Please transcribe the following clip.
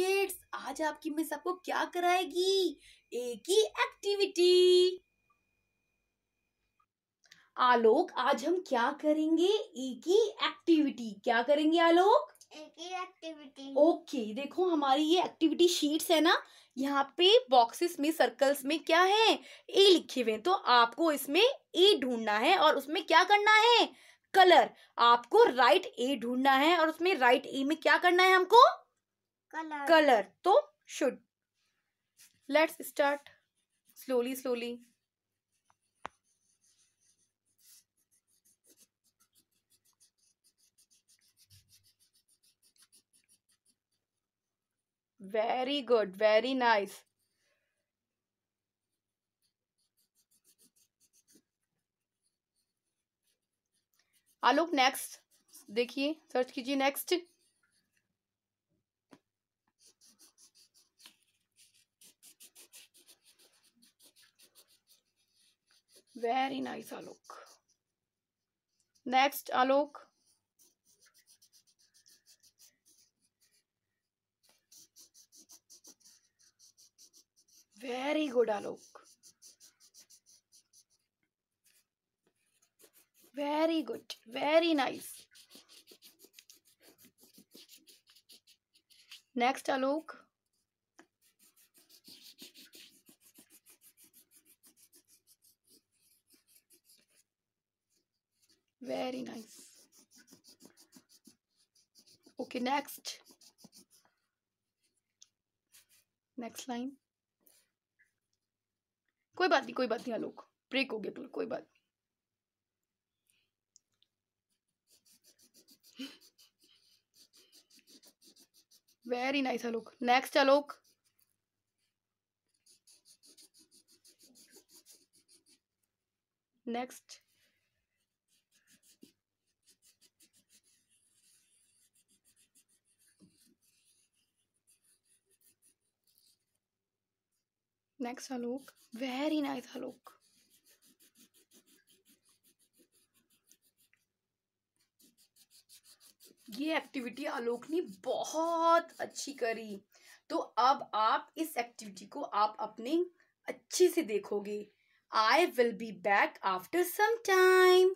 Kids आज आपकी miss आपको क्या कराएगी एक ही एक्टिविटी आलोक आज हम क्या करेंगे एक ही एक्टिविटी क्या करेंगे आलोक एक ही एक्टिविटी ओके देखो हमारी ये एक्टिविटी शीट्स है ना यहाँ पे बॉक्सेस में सर्कल्स में क्या है ए लिखे हुए तो आपको इसमें ए ढूंढना है और उसमें क्या करना है कलर आपको राइट ए ढूंढना है और उसमें राइट ए में क्या करना है हमको color color to should let's start slowly slowly very good very nice Alok next देखिए सर्च कीजिए next Very nice, Alok. Next, Alok. Very good, Alok. Very good. Very nice. Next, Alok. Very nice okay next next line कोई बात नहीं कोई बात नहीं आलोक break हो गया तुम कोई बात नहीं very nice Alok next Alok next next Alok very nice Alok ये एक्टिविटी आलोक ने बहुत अच्छी करी तो अब आप इस एक्टिविटी को आप अपने अच्छे से देखोगे I will be back after some time